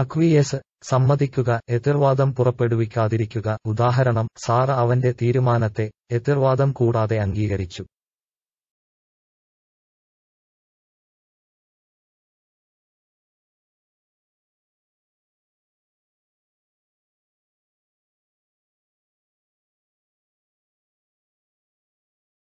അക്വിയസ് സമ്മതിക്കുക എതിർവാദം പുറപ്പെടുവിക്കാതിരിക്കുക ഉദാഹരണം സാറ അവന്റെ തീരുമാനത്തെ എതിർവാദം കൂടാതെ അംഗീകരിച്ചു